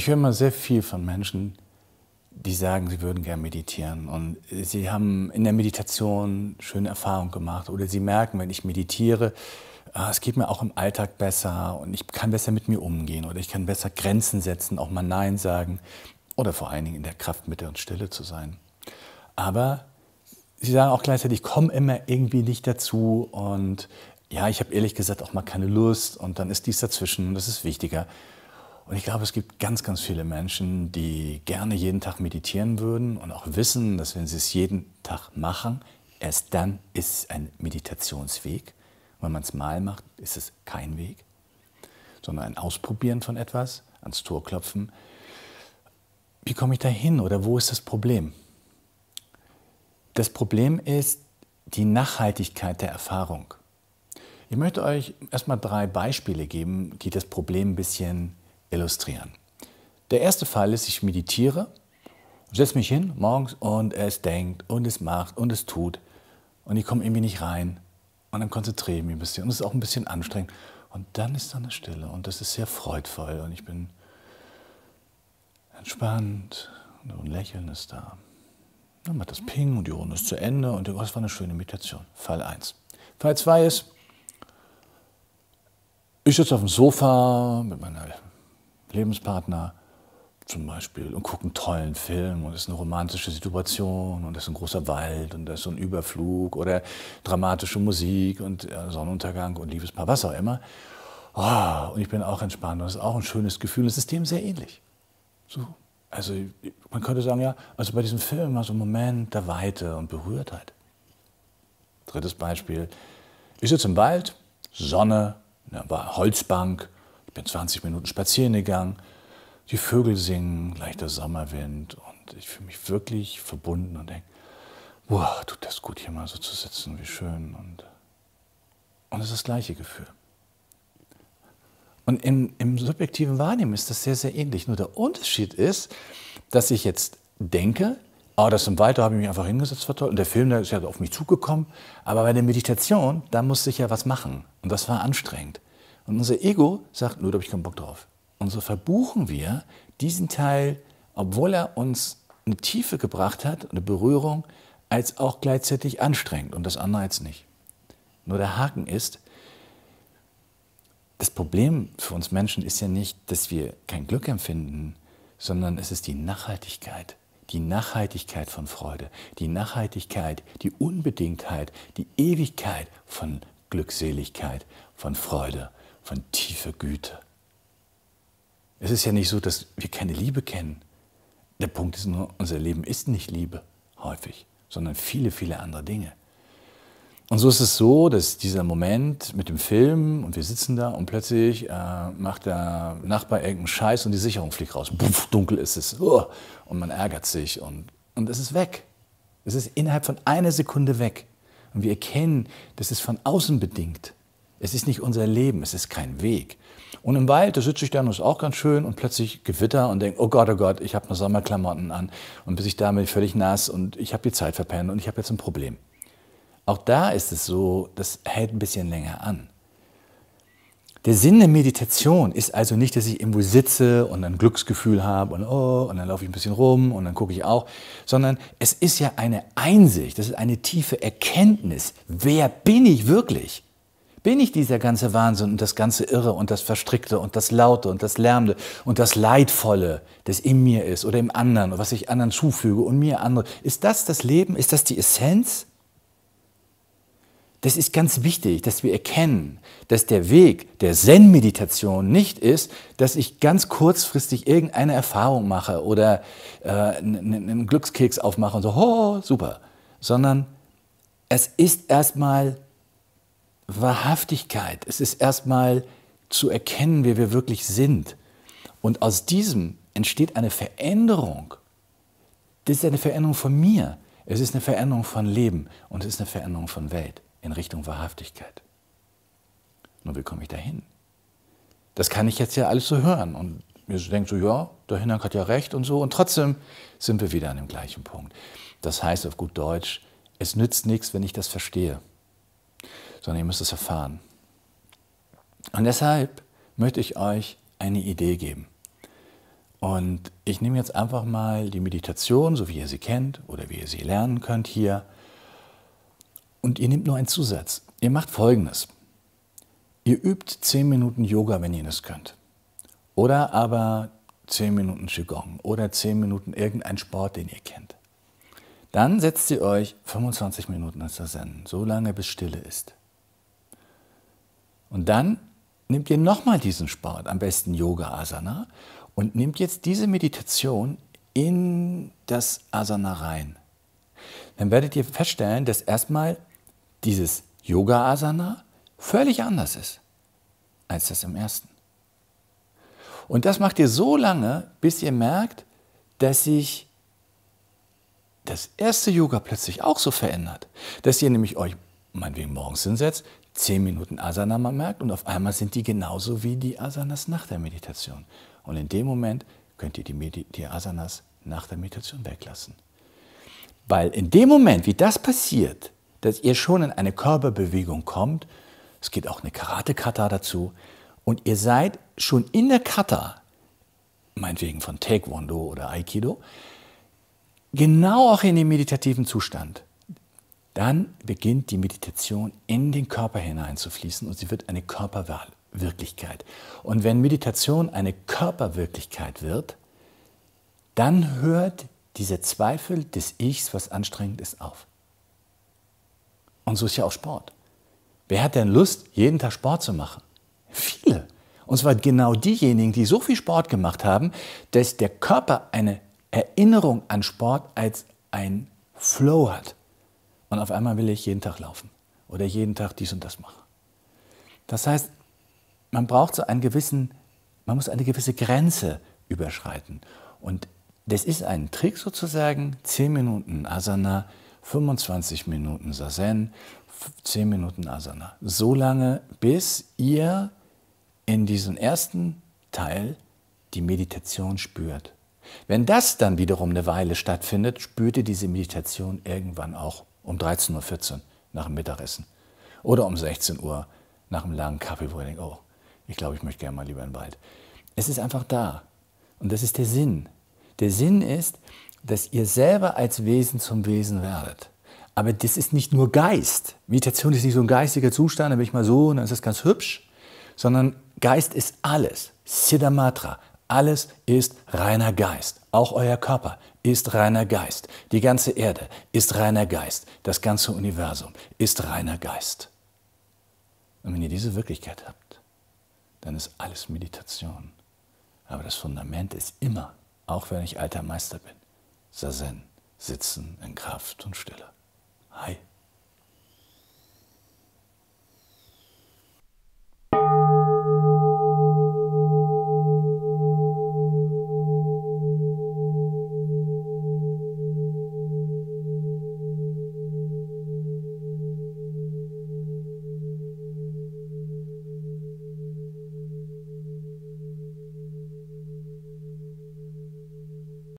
Ich höre mal sehr viel von Menschen, die sagen, sie würden gerne meditieren und sie haben in der Meditation schöne Erfahrungen gemacht oder sie merken, wenn ich meditiere, ah, es geht mir auch im Alltag besser und ich kann besser mit mir umgehen oder ich kann besser Grenzen setzen, auch mal Nein sagen oder vor allen Dingen in der Kraft, Mitte und Stille zu sein. Aber sie sagen auch gleichzeitig, ich komme immer irgendwie nicht dazu und ja, ich habe ehrlich gesagt auch mal keine Lust und dann ist dies dazwischen und das ist wichtiger. Und ich glaube, es gibt ganz, ganz viele Menschen, die gerne jeden Tag meditieren würden und auch wissen, dass wenn sie es jeden Tag machen, erst dann ist es ein Meditationsweg. Und wenn man es mal macht, ist es kein Weg, sondern ein Ausprobieren von etwas, ans Tor klopfen. Wie komme ich da hin oder wo ist das Problem? Das Problem ist die Nachhaltigkeit der Erfahrung. Ich möchte euch erstmal drei Beispiele geben, die das Problem ein bisschen illustrieren. Der erste Fall ist, ich meditiere, setze mich hin morgens und es denkt und es macht und es tut und ich komme irgendwie nicht rein und dann konzentriere ich mich ein bisschen und es ist auch ein bisschen anstrengend und dann ist da eine Stille und das ist sehr freudvoll und ich bin entspannt und ein Lächeln ist da. Dann macht das Ping und die Runde ist zu Ende und das war eine schöne Meditation. Fall 1. Fall 2 ist, ich sitze auf dem Sofa mit meiner Lebenspartner zum Beispiel und gucke einen tollen Film und es ist eine romantische Situation und es ist ein großer Wald und es ist so ein Überflug oder dramatische Musik und äh, Sonnenuntergang und Liebespaar, was auch immer. Oh, und ich bin auch entspannt und es ist auch ein schönes Gefühl. Es ist dem sehr ähnlich. So. Also man könnte sagen, ja, also bei diesem Film war so ein Moment der Weite und Berührtheit. Drittes Beispiel. Ich sitze im Wald, Sonne, eine Holzbank, ich bin 20 Minuten spazieren gegangen, die Vögel singen, leichter Sommerwind und ich fühle mich wirklich verbunden und denke, boah, tut das gut, hier mal so zu sitzen, wie schön. Und, und es ist das gleiche Gefühl. Und im, im subjektiven Wahrnehmen ist das sehr, sehr ähnlich. Nur der Unterschied ist, dass ich jetzt denke, oh, das im Wald, da habe ich mich einfach hingesetzt, war toll. Und der Film, der ist ja auf mich zugekommen. Aber bei der Meditation, da musste ich ja was machen. Und das war anstrengend. Und unser Ego sagt, nur da habe ich keinen Bock drauf. Und so verbuchen wir diesen Teil, obwohl er uns eine Tiefe gebracht hat, eine Berührung, als auch gleichzeitig anstrengend und das andere als nicht. Nur der Haken ist, das Problem für uns Menschen ist ja nicht, dass wir kein Glück empfinden, sondern es ist die Nachhaltigkeit. Die Nachhaltigkeit von Freude, die Nachhaltigkeit, die Unbedingtheit, die Ewigkeit von Glückseligkeit, von Freude von tiefer Güte. Es ist ja nicht so, dass wir keine Liebe kennen. Der Punkt ist nur, unser Leben ist nicht Liebe häufig, sondern viele, viele andere Dinge. Und so ist es so, dass dieser Moment mit dem Film und wir sitzen da und plötzlich äh, macht der Nachbar irgendeinen Scheiß und die Sicherung fliegt raus. Puff, dunkel ist es. Oh, und man ärgert sich und, und es ist weg. Es ist innerhalb von einer Sekunde weg. Und wir erkennen, dass es von außen bedingt. ist. Es ist nicht unser Leben, es ist kein Weg. Und im Wald, da sitze ich dann, ist auch ganz schön und plötzlich Gewitter und denke, oh Gott, oh Gott, ich habe noch Sommerklamotten an und bis ich damit völlig nass und ich habe die Zeit verpennt und ich habe jetzt ein Problem. Auch da ist es so, das hält ein bisschen länger an. Der Sinn der Meditation ist also nicht, dass ich irgendwo sitze und ein Glücksgefühl habe und oh, und dann laufe ich ein bisschen rum und dann gucke ich auch, sondern es ist ja eine Einsicht, das ist eine tiefe Erkenntnis. Wer bin ich wirklich? bin ich dieser ganze Wahnsinn und das ganze Irre und das Verstrickte und das Laute und das Lärmende und das Leidvolle, das in mir ist oder im anderen, was ich anderen zufüge und mir andere. Ist das das Leben? Ist das die Essenz? Das ist ganz wichtig, dass wir erkennen, dass der Weg der Zen-Meditation nicht ist, dass ich ganz kurzfristig irgendeine Erfahrung mache oder äh, einen Glückskeks aufmache und so, oh, super, sondern es ist erstmal Wahrhaftigkeit. Es ist erstmal zu erkennen, wer wir wirklich sind. Und aus diesem entsteht eine Veränderung. Das ist eine Veränderung von mir. Es ist eine Veränderung von Leben und es ist eine Veränderung von Welt in Richtung Wahrhaftigkeit. Nur wie komme ich dahin? Das kann ich jetzt ja alles so hören und mir so denkt so, ja, der Hinnerk hat ja recht und so und trotzdem sind wir wieder an dem gleichen Punkt. Das heißt auf gut Deutsch, es nützt nichts, wenn ich das verstehe sondern ihr müsst es erfahren. Und deshalb möchte ich euch eine Idee geben. Und ich nehme jetzt einfach mal die Meditation, so wie ihr sie kennt oder wie ihr sie lernen könnt hier. Und ihr nehmt nur einen Zusatz. Ihr macht folgendes. Ihr übt 10 Minuten Yoga, wenn ihr das könnt. Oder aber 10 Minuten Qigong oder 10 Minuten irgendein Sport, den ihr kennt. Dann setzt ihr euch 25 Minuten ins Zen, so lange bis Stille ist. Und dann nehmt ihr nochmal diesen Sport, am besten Yoga Asana, und nehmt jetzt diese Meditation in das Asana rein. Dann werdet ihr feststellen, dass erstmal dieses Yoga Asana völlig anders ist als das im ersten. Und das macht ihr so lange, bis ihr merkt, dass sich das erste Yoga plötzlich auch so verändert, dass ihr nämlich euch meinetwegen morgens hinsetzt, zehn Minuten Asana man merkt und auf einmal sind die genauso wie die Asanas nach der Meditation. Und in dem Moment könnt ihr die, Medi die Asanas nach der Meditation weglassen. Weil in dem Moment, wie das passiert, dass ihr schon in eine Körperbewegung kommt, es geht auch eine Karate-Kata dazu, und ihr seid schon in der Kata, meinetwegen von Taekwondo oder Aikido, genau auch in dem meditativen Zustand dann beginnt die Meditation in den Körper hineinzufließen und sie wird eine Körperwirklichkeit. Und wenn Meditation eine Körperwirklichkeit wird, dann hört dieser Zweifel des Ichs, was anstrengend ist, auf. Und so ist ja auch Sport. Wer hat denn Lust, jeden Tag Sport zu machen? Viele. Und zwar genau diejenigen, die so viel Sport gemacht haben, dass der Körper eine Erinnerung an Sport als ein Flow hat. Und auf einmal will ich jeden Tag laufen oder jeden Tag dies und das machen. Das heißt, man braucht so einen gewissen, man muss eine gewisse Grenze überschreiten. Und das ist ein Trick sozusagen, 10 Minuten Asana, 25 Minuten Sazen, 10 Minuten Asana. So lange, bis ihr in diesem ersten Teil die Meditation spürt. Wenn das dann wiederum eine Weile stattfindet, spürt ihr diese Meditation irgendwann auch um 13.14 Uhr nach dem Mittagessen oder um 16 Uhr nach einem langen Kaffee, wo ich denke, oh, ich glaube, ich möchte gerne mal lieber in den Wald. Es ist einfach da. Und das ist der Sinn. Der Sinn ist, dass ihr selber als Wesen zum Wesen werdet. Aber das ist nicht nur Geist. Meditation ist nicht so ein geistiger Zustand, da bin ich mal so und dann ist das ganz hübsch, sondern Geist ist alles. Siddhamatra, alles ist reiner Geist. Auch euer Körper ist reiner Geist. Die ganze Erde ist reiner Geist. Das ganze Universum ist reiner Geist. Und wenn ihr diese Wirklichkeit habt, dann ist alles Meditation. Aber das Fundament ist immer, auch wenn ich alter Meister bin, Sazen, Sitzen in Kraft und Stille. Hi.